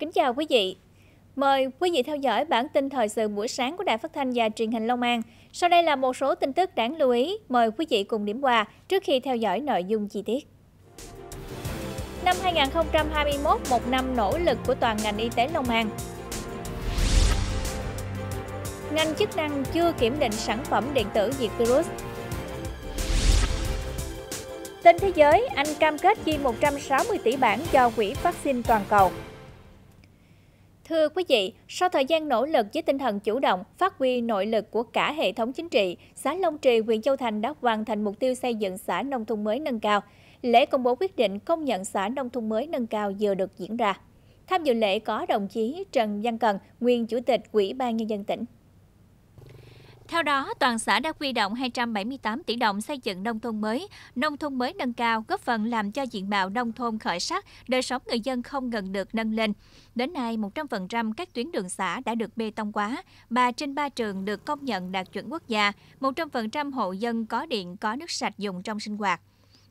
Kính chào quý vị. Mời quý vị theo dõi bản tin thời sự buổi sáng của Đài Phát thanh và Truyền hình Long An. Sau đây là một số tin tức đáng lưu ý. Mời quý vị cùng điểm qua trước khi theo dõi nội dung chi tiết. Năm 2021, một năm nỗ lực của toàn ngành y tế Long An. Ngành chức năng chưa kiểm định sản phẩm điện tử diệt virus. Tên thế giới, Anh cam kết chi 160 tỷ bảng cho quỹ vaccine toàn cầu. Thưa quý vị, sau thời gian nỗ lực với tinh thần chủ động, phát huy nội lực của cả hệ thống chính trị, xã Long Trì, huyện Châu Thành đã hoàn thành mục tiêu xây dựng xã nông thôn mới nâng cao. Lễ công bố quyết định công nhận xã nông thôn mới nâng cao vừa được diễn ra. Tham dự lễ có đồng chí Trần Văn Cần, nguyên Chủ tịch Ủy ban Nhân dân tỉnh. Theo đó, toàn xã đã quy động 278 tỷ đồng xây dựng nông thôn mới, nông thôn mới nâng cao góp phần làm cho diện mạo nông thôn khởi sắc, đời sống người dân không ngừng được nâng lên. Đến nay, 100% các tuyến đường xã đã được bê tông hóa, 3 trên 3 trường được công nhận đạt chuẩn quốc gia, 100% hộ dân có điện có nước sạch dùng trong sinh hoạt.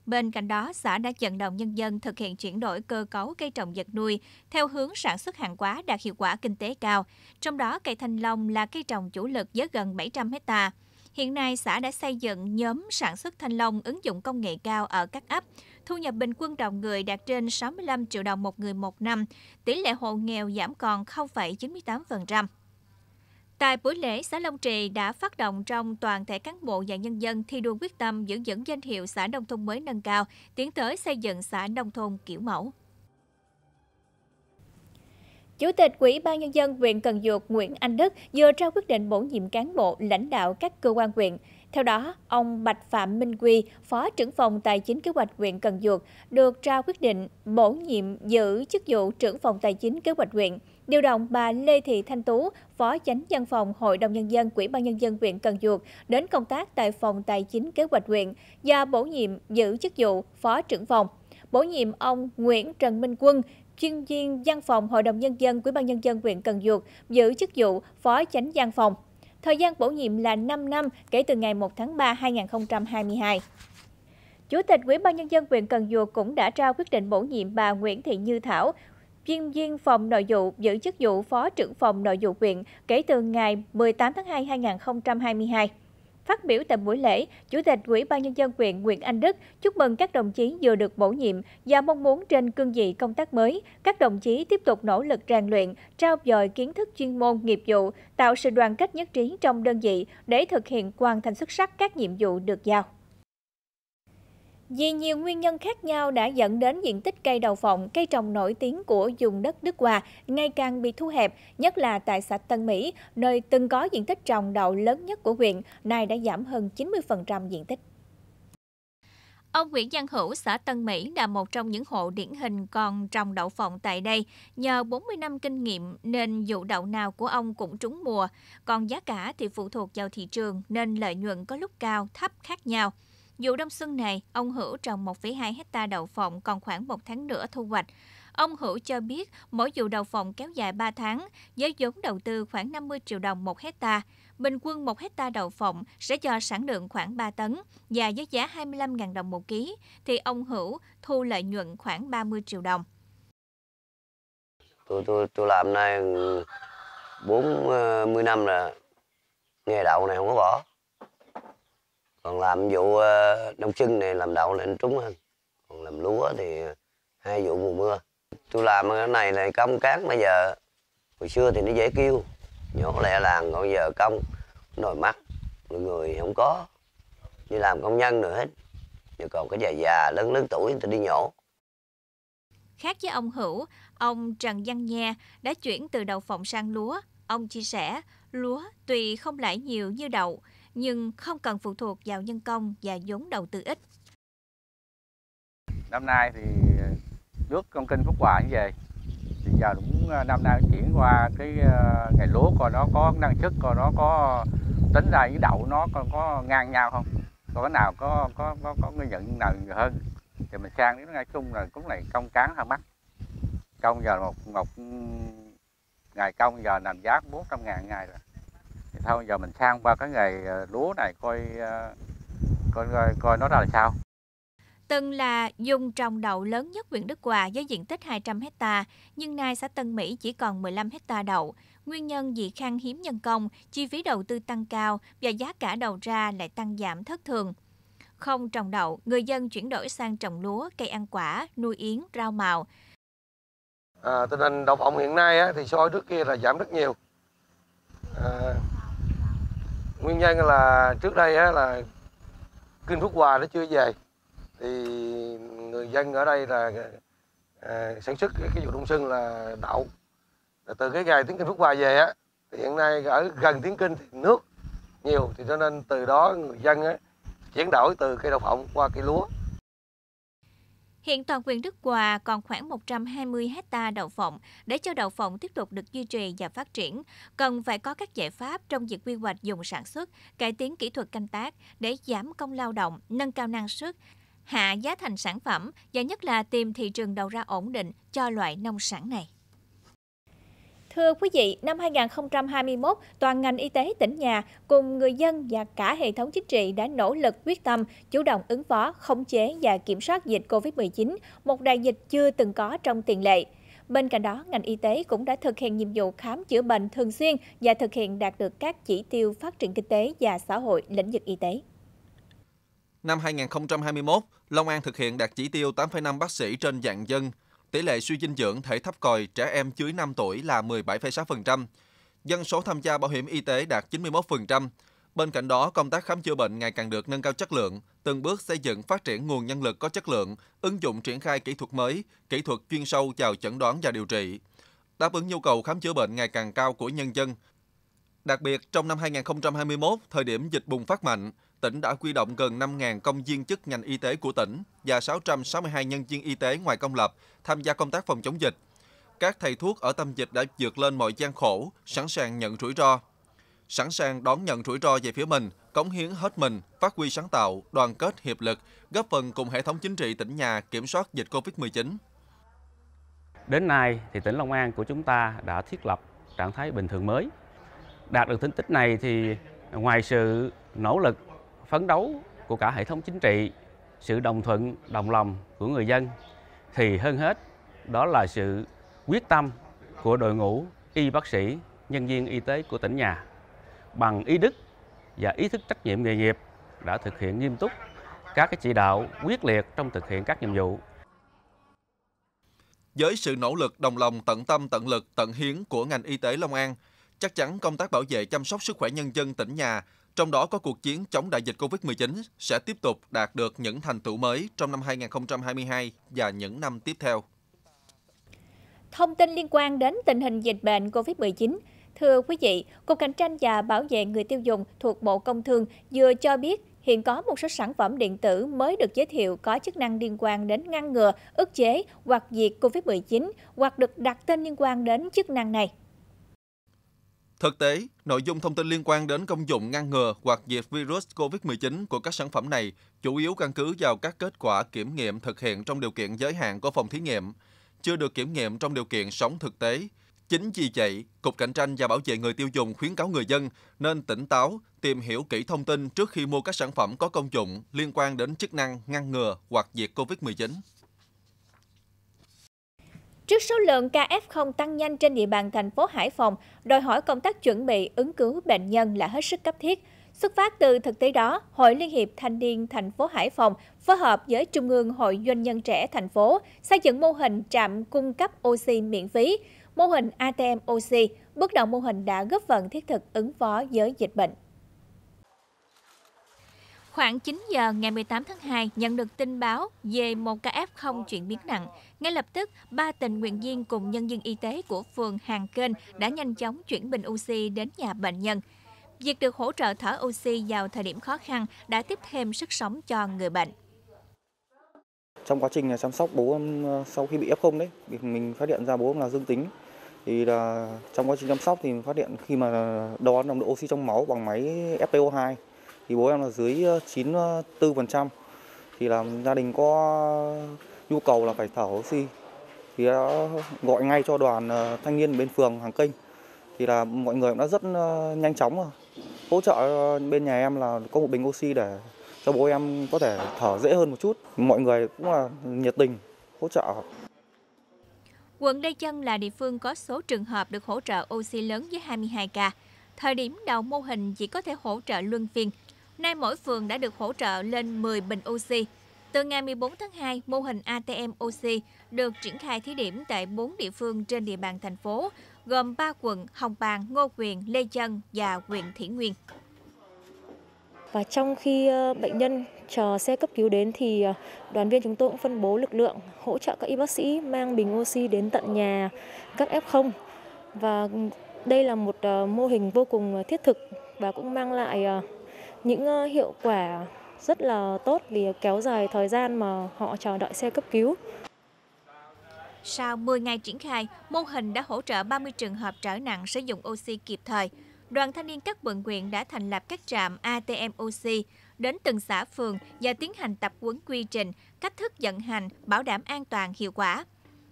Bên cạnh đó, xã đã vận động nhân dân thực hiện chuyển đổi cơ cấu cây trồng vật nuôi theo hướng sản xuất hàng hóa đạt hiệu quả kinh tế cao. Trong đó, cây thanh long là cây trồng chủ lực với gần 700 hecta Hiện nay, xã đã xây dựng nhóm sản xuất thanh long ứng dụng công nghệ cao ở các ấp. Thu nhập bình quân đầu người đạt trên 65 triệu đồng một người một năm. Tỷ lệ hộ nghèo giảm còn 0,98%. Tại buổi lễ, xã Long Trì đã phát động trong toàn thể cán bộ và nhân dân thi đua quyết tâm giữ vững danh hiệu xã nông thôn mới nâng cao, tiến tới xây dựng xã nông thôn kiểu mẫu. Chủ tịch Ủy ban Nhân dân huyện Cần Duộc Nguyễn Anh Đức vừa trao quyết định bổ nhiệm cán bộ lãnh đạo các cơ quan huyện. Theo đó, ông Bạch Phạm Minh Quy, Phó trưởng phòng Tài chính Kế hoạch huyện Cần Duộc, được trao quyết định bổ nhiệm giữ chức vụ trưởng phòng Tài chính Kế hoạch huyện điều động bà Lê Thị Thanh Tú, Phó Chánh Văn phòng Hội đồng Nhân dân Quỹ ban Nhân dân huyện Cần Duộc đến công tác tại Phòng Tài chính Kế hoạch huyện và bổ nhiệm giữ chức vụ Phó trưởng phòng. Bổ nhiệm ông Nguyễn Trần Minh Quân, chuyên viên văn phòng Hội đồng Nhân dân Quỹ ban Nhân dân huyện Cần Duộc giữ chức vụ Phó Chánh Văn phòng. Thời gian bổ nhiệm là 5 năm kể từ ngày 1 tháng 3 2022. Chủ tịch Ủy ban nhân dân huyện Cần Duộc cũng đã trao quyết định bổ nhiệm bà Nguyễn Thị Như Thảo, kiêm viên phòng nội vụ giữ chức vụ phó trưởng phòng nội vụ huyện kể từ ngày 18 tháng 2 2022. Phát biểu tại buổi lễ, Chủ tịch Ủy ban nhân dân huyện Nguyễn Anh Đức chúc mừng các đồng chí vừa được bổ nhiệm và mong muốn trên cương vị công tác mới, các đồng chí tiếp tục nỗ lực rèn luyện, trao dồi kiến thức chuyên môn, nghiệp vụ, tạo sự đoàn kết nhất trí trong đơn vị để thực hiện hoàn thành xuất sắc các nhiệm vụ được giao. Vì nhiều nguyên nhân khác nhau đã dẫn đến diện tích cây đậu phộng, cây trồng nổi tiếng của vùng đất Đức Hòa ngày càng bị thu hẹp, nhất là tại xã Tân Mỹ, nơi từng có diện tích trồng đậu lớn nhất của huyện, nay đã giảm hơn 90% diện tích. Ông Nguyễn Giang Hữu, xã Tân Mỹ là một trong những hộ điển hình còn trồng đậu phộng tại đây. Nhờ 40 năm kinh nghiệm nên vụ đậu nào của ông cũng trúng mùa, còn giá cả thì phụ thuộc vào thị trường nên lợi nhuận có lúc cao, thấp khác nhau dù đông xuân này, ông Hữu trồng 1,2 hecta đậu phộng còn khoảng một tháng nữa thu hoạch. Ông Hữu cho biết mỗi vụ đậu phộng kéo dài 3 tháng, với vốn đầu tư khoảng 50 triệu đồng một hecta. Bình quân 1 hecta đậu phộng sẽ cho sản lượng khoảng 3 tấn và với giá 25.000 đồng một ký thì ông Hữu thu lợi nhuận khoảng 30 triệu đồng. Tôi tôi tôi làm nay 40 ờ, năm là nghề đậu này không có bỏ còn làm vụ ờ, đông chân này làm đậu là anh trúng hơn còn làm lúa thì hai vụ mùa mưa tôi làm cái này này công cát bây giờ hồi xưa thì nó dễ kêu nhỏ lẹ làng còn giờ công nồi mắt mọi người không có đi làm công nhân nữa hết giờ còn cái già già lớn lớn tuổi thì đi nhổ khác với ông Hữu ông Trần Văn Nha đã chuyển từ đậu phộng sang lúa ông chia sẻ lúa tuy không lãi nhiều như đậu nhưng không cần phụ thuộc vào nhân công và vốn đầu tư ít. Năm nay thì nước công kinh Phúc Hòa như vậy thì giờ cũng ờ, năm nay chuyển qua cái ờ, ngày lúa coi nó có năng suất coi nó có tính ra những đậu nó còn có ngang nhau không có cái nào có có có có người nhận nào hơn thì mình sang đến ngay chung là cũng này công cán hơn mắt công giờ một một ngày công giờ làm giá 400 ngàn ngày rồi thì thôi giờ mình sang qua cái nghề ờ, lúa này coi ờ, coi coi, coi nó ra là sao Từng là dùng trồng đậu lớn nhất huyện Đức Hòa với diện tích 200 hecta, nhưng nay xã Tân Mỹ chỉ còn 15 hecta đậu. Nguyên nhân vì khan hiếm nhân công, chi phí đầu tư tăng cao và giá cả đầu ra lại tăng giảm thất thường. Không trồng đậu, người dân chuyển đổi sang trồng lúa, cây ăn quả, nuôi yến, rau màu. À, tình hình đậu phộng hiện nay thì so với trước kia là giảm rất nhiều. À, nguyên nhân là trước đây á, là kinh phúc hòa nó chưa về thì người dân ở đây là à, sản xuất cái, cái vụ đông xuân là đậu là từ cái ngày tiếng kinh phúc hòa về á thì hiện nay ở gần tiếng kinh thì nước nhiều thì cho nên từ đó người dân á, chuyển đổi từ cây đậu phộng qua cây lúa Hiện toàn huyện Đức Hòa còn khoảng 120 hecta đậu phộng. Để cho đậu phộng tiếp tục được duy trì và phát triển, cần phải có các giải pháp trong việc quy hoạch dùng sản xuất, cải tiến kỹ thuật canh tác để giảm công lao động, nâng cao năng suất, hạ giá thành sản phẩm và nhất là tìm thị trường đầu ra ổn định cho loại nông sản này. Thưa quý vị, năm 2021, toàn ngành y tế tỉnh nhà cùng người dân và cả hệ thống chính trị đã nỗ lực quyết tâm chủ động ứng phó, khống chế và kiểm soát dịch COVID-19, một đại dịch chưa từng có trong tiền lệ. Bên cạnh đó, ngành y tế cũng đã thực hiện nhiệm vụ khám chữa bệnh thường xuyên và thực hiện đạt được các chỉ tiêu phát triển kinh tế và xã hội lĩnh vực y tế. Năm 2021, Long An thực hiện đạt chỉ tiêu 8,5 bác sĩ trên dạng dân, tỷ lệ suy dinh dưỡng thể thấp còi trẻ em dưới 5 tuổi là 17,6%. Dân số tham gia bảo hiểm y tế đạt 91%. Bên cạnh đó, công tác khám chữa bệnh ngày càng được nâng cao chất lượng, từng bước xây dựng phát triển nguồn nhân lực có chất lượng, ứng dụng triển khai kỹ thuật mới, kỹ thuật chuyên sâu vào chẩn đoán và điều trị, đáp ứng nhu cầu khám chữa bệnh ngày càng cao của nhân dân. Đặc biệt, trong năm 2021, thời điểm dịch bùng phát mạnh, tỉnh đã quy động gần 5.000 công viên chức ngành y tế của tỉnh và 662 nhân viên y tế ngoài công lập tham gia công tác phòng chống dịch. Các thầy thuốc ở tâm dịch đã vượt lên mọi gian khổ, sẵn sàng nhận rủi ro. Sẵn sàng đón nhận rủi ro về phía mình, cống hiến hết mình, phát huy sáng tạo, đoàn kết hiệp lực, góp phần cùng hệ thống chính trị tỉnh nhà kiểm soát dịch COVID-19. Đến nay thì tỉnh Long An của chúng ta đã thiết lập trạng thái bình thường mới. Đạt được thành tích này thì ngoài sự nỗ lực phấn đấu của cả hệ thống chính trị, sự đồng thuận, đồng lòng của người dân thì hơn hết đó là sự quyết tâm của đội ngũ y bác sĩ, nhân viên y tế của tỉnh nhà bằng ý đức và ý thức trách nhiệm nghề nghiệp đã thực hiện nghiêm túc các cái chỉ đạo quyết liệt trong thực hiện các nhiệm vụ. Với sự nỗ lực đồng lòng tận tâm tận lực tận hiến của ngành y tế Long An, chắc chắn công tác bảo vệ chăm sóc sức khỏe nhân dân tỉnh nhà trong đó có cuộc chiến chống đại dịch COVID-19 sẽ tiếp tục đạt được những thành tựu mới trong năm 2022 và những năm tiếp theo. Thông tin liên quan đến tình hình dịch bệnh COVID-19, Thưa quý vị, Cục Cạnh tranh và Bảo vệ người tiêu dùng thuộc Bộ Công Thương vừa cho biết hiện có một số sản phẩm điện tử mới được giới thiệu có chức năng liên quan đến ngăn ngừa, ức chế hoặc diệt COVID-19 hoặc được đặt tên liên quan đến chức năng này. Thực tế, nội dung thông tin liên quan đến công dụng ngăn ngừa hoặc diệt virus COVID-19 của các sản phẩm này chủ yếu căn cứ vào các kết quả kiểm nghiệm thực hiện trong điều kiện giới hạn của phòng thí nghiệm, chưa được kiểm nghiệm trong điều kiện sống thực tế. Chính vì vậy, Cục Cạnh tranh và Bảo vệ người tiêu dùng khuyến cáo người dân nên tỉnh táo, tìm hiểu kỹ thông tin trước khi mua các sản phẩm có công dụng liên quan đến chức năng ngăn ngừa hoặc diệt COVID-19. Trước số lượng ca F0 tăng nhanh trên địa bàn thành phố Hải Phòng, đòi hỏi công tác chuẩn bị ứng cứu bệnh nhân là hết sức cấp thiết. Xuất phát từ thực tế đó, Hội Liên hiệp Thanh niên thành phố Hải Phòng phối hợp với Trung ương Hội Doanh nhân trẻ thành phố xây dựng mô hình trạm cung cấp oxy miễn phí, mô hình ATM oxy, bước đầu mô hình đã góp phần thiết thực ứng phó với dịch bệnh. Khoảng 9 giờ ngày 18 tháng 2, nhận được tin báo về một ca F0 chuyển biến nặng. Ngay lập tức, ba tình nguyện viên cùng nhân viên y tế của phường Hàng Kênh đã nhanh chóng chuyển bình oxy đến nhà bệnh nhân. Việc được hỗ trợ thở oxy vào thời điểm khó khăn đã tiếp thêm sức sống cho người bệnh. Trong quá trình chăm sóc bố em ờ, sau khi bị F0 đấy, mình phát hiện ra bố em là dương tính. Thì là trong quá trình chăm sóc thì phát hiện khi mà đo nồng độ oxy trong máu bằng máy FPO2 thì bố em là dưới 94% ờ, ờ, thì là gia đình có nhu cầu là phải thở oxy thì đã gọi ngay cho đoàn ờ, thanh niên bên phường hàng kênh thì là mọi người cũng đã rất nhanh chóng hỗ trợ bên nhà em là có một bình oxy để cho bố em có thể thở dễ hơn một chút mọi người cũng là nhiệt tình hỗ trợ Quận Lê Chân là địa phương có số trường hợp được hỗ trợ oxy lớn với 22 ca. Thời điểm đầu mô hình chỉ có thể hỗ trợ luân phiên Nay mỗi phường đã được hỗ trợ lên 10 bình oxy. Từ ngày 14 tháng 2, mô hình ATM oxy được triển khai thí điểm tại 4 địa phương trên địa bàn thành phố, gồm 3 quận Hồng Bàng, Ngô Quyền, Lê Chân và huyện Thủy Nguyên. Và trong khi ờ, bệnh nhân chờ xe cấp cứu đến thì ờ, đoàn viên chúng tôi cũng phân bố lực lượng hỗ trợ các y bác sĩ mang bình oxy đến tận nhà các F0. Và đây là một ờ, mô hình vô cùng thiết thực và cũng mang lại những ờ, hiệu quả rất là tốt vì kéo dài thời gian mà họ chờ đợi xe cấp cứu. Sau 10 ngày triển khai, mô hình đã hỗ trợ 30 trường hợp trở nặng sử dụng oxy kịp thời. Đoàn thanh niên các quận huyện đã thành lập các trạm ATM oxy đến từng xã phường và tiến hành tập huấn quy trình, cách thức vận hành, bảo đảm an toàn hiệu quả.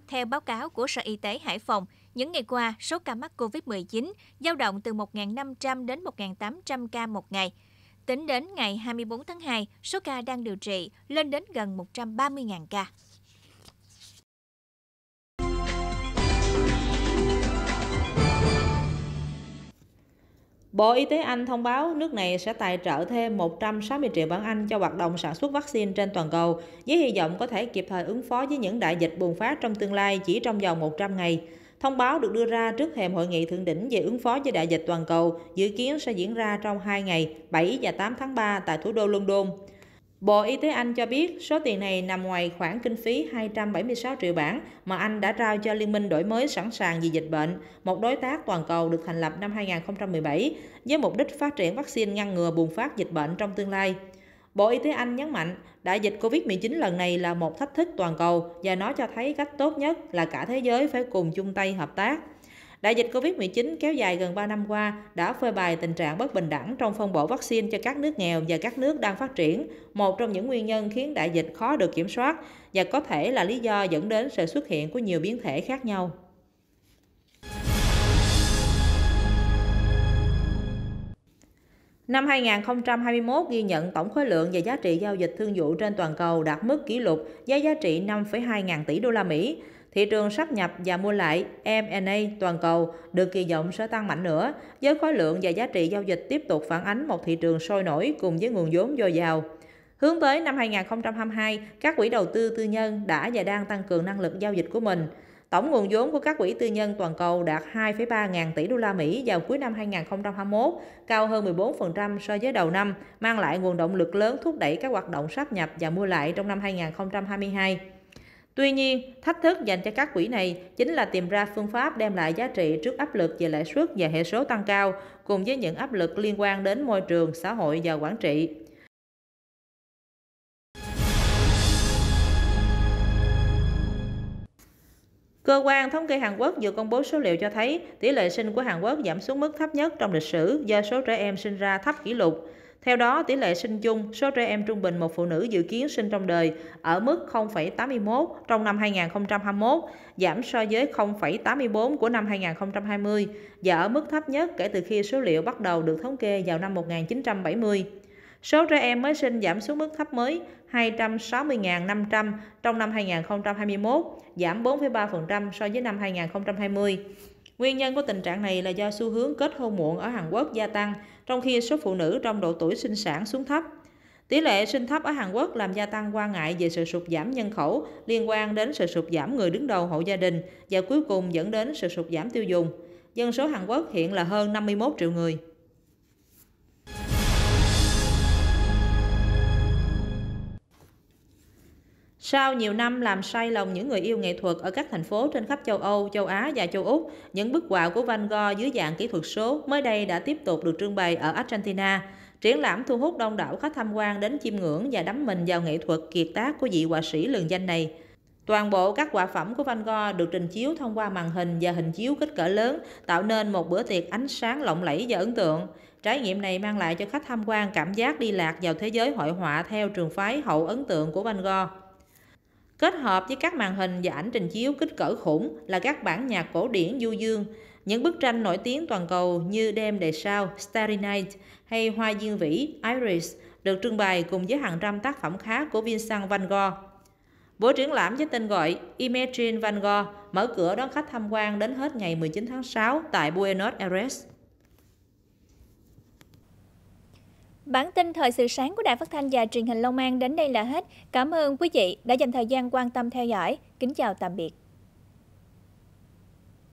Theo báo cáo của Sở Y tế Hải Phòng, những ngày qua, số ca mắc COVID-19 dao động từ 1.500 đến 1.800 ca một ngày – Tính đến ngày 24 tháng 2, số ca đang điều trị lên đến gần 130.000 ca. Bộ Y tế Anh thông báo nước này sẽ tài trợ thêm 160 triệu bảng Anh cho hoạt động sản xuất vaccine trên toàn cầu, với hy vọng có thể kịp thời ứng phó với những đại dịch bùng phát trong tương lai chỉ trong vòng 100 ngày. Thông báo được đưa ra trước thềm hội nghị thượng đỉnh về ứng phó với đại dịch toàn cầu, dự kiến sẽ diễn ra trong 2 ngày 7 và 8 tháng 3 tại thủ đô London. Bộ Y tế Anh cho biết số tiền này nằm ngoài khoản kinh phí 276 triệu bảng mà Anh đã trao cho Liên minh đổi mới sẵn sàng vì dịch bệnh, một đối tác toàn cầu được thành lập năm 2017 với mục đích phát triển vaccine ngăn ngừa bùng phát dịch bệnh trong tương lai. Bộ Y tế Anh nhấn mạnh, đại dịch COVID-19 lần này là một thách thức toàn cầu và nó cho thấy cách tốt nhất là cả thế giới phải cùng chung tay hợp tác. Đại dịch COVID-19 kéo dài gần 3 năm qua đã phơi bày tình trạng bất bình đẳng trong phân bổ vaccine cho các nước nghèo và các nước đang phát triển, một trong những nguyên nhân khiến đại dịch khó được kiểm soát và có thể là lý do dẫn đến sự xuất hiện của nhiều biến thể khác nhau. Năm 2021 ghi nhận tổng khối lượng và giá trị giao dịch thương vụ trên toàn cầu đạt mức kỷ lục với giá trị 5,2 ngàn tỷ đô la Mỹ. Thị trường sắp nhập và mua lại M&A toàn cầu được kỳ vọng sẽ tăng mạnh nữa, với khối lượng và giá trị giao dịch tiếp tục phản ánh một thị trường sôi nổi cùng với nguồn vốn dồi dào. Hướng tới năm 2022, các quỹ đầu tư tư nhân đã và đang tăng cường năng lực giao dịch của mình. Tổng nguồn vốn của các quỹ tư nhân toàn cầu đạt 2,3 ngàn tỷ đô la Mỹ vào cuối năm 2021, cao hơn 14% so với đầu năm, mang lại nguồn động lực lớn thúc đẩy các hoạt động sáp nhập và mua lại trong năm 2022. Tuy nhiên, thách thức dành cho các quỹ này chính là tìm ra phương pháp đem lại giá trị trước áp lực về lãi suất và hệ số tăng cao, cùng với những áp lực liên quan đến môi trường, xã hội và quản trị. Cơ quan thống kê Hàn Quốc vừa công bố số liệu cho thấy tỷ lệ sinh của Hàn Quốc giảm xuống mức thấp nhất trong lịch sử do số trẻ em sinh ra thấp kỷ lục. Theo đó, tỷ lệ sinh chung, số trẻ em trung bình một phụ nữ dự kiến sinh trong đời ở mức 0,81 trong năm 2021, giảm so với 0,84 của năm 2020 và ở mức thấp nhất kể từ khi số liệu bắt đầu được thống kê vào năm 1970. Số trẻ em mới sinh giảm xuống mức thấp mới 260.500 trong năm 2021, giảm 4,3% so với năm 2020. Nguyên nhân của tình trạng này là do xu hướng kết hôn muộn ở Hàn Quốc gia tăng, trong khi số phụ nữ trong độ tuổi sinh sản xuống thấp. Tỷ lệ sinh thấp ở Hàn Quốc làm gia tăng quan ngại về sự sụt giảm nhân khẩu liên quan đến sự sụt giảm người đứng đầu hộ gia đình và cuối cùng dẫn đến sự sụt giảm tiêu dùng. Dân số Hàn Quốc hiện là hơn 51 triệu người. Sau nhiều năm làm say lòng những người yêu nghệ thuật ở các thành phố trên khắp châu Âu, châu Á và châu Úc, những bức họa của Van Gogh dưới dạng kỹ thuật số mới đây đã tiếp tục được trưng bày ở Argentina. Triển lãm thu hút đông đảo khách tham quan đến chiêm ngưỡng và đắm mình vào nghệ thuật kiệt tác của vị họa sĩ lừng danh này. Toàn bộ các quả phẩm của Van Gogh được trình chiếu thông qua màn hình và hình chiếu kích cỡ lớn, tạo nên một bữa tiệc ánh sáng lộng lẫy và ấn tượng. Trải nghiệm này mang lại cho khách tham quan cảm giác đi lạc vào thế giới hội họa theo trường phái hậu ấn tượng của Van Gogh. Kết hợp với các màn hình và ảnh trình chiếu kích cỡ khủng là các bản nhạc cổ điển du dương, những bức tranh nổi tiếng toàn cầu như Đêm đầy sao, Starry Night hay Hoa dương vĩ, Iris được trưng bày cùng với hàng trăm tác phẩm khác của Vincent Van Gogh. Buổi triển lãm với tên gọi Imagine Van Gogh mở cửa đón khách tham quan đến hết ngày 19 tháng 6 tại Buenos Aires. Bản tin thời sự sáng của Đài Phát thanh và Truyền hình Long An đến đây là hết. Cảm ơn quý vị đã dành thời gian quan tâm theo dõi. Kính chào tạm biệt.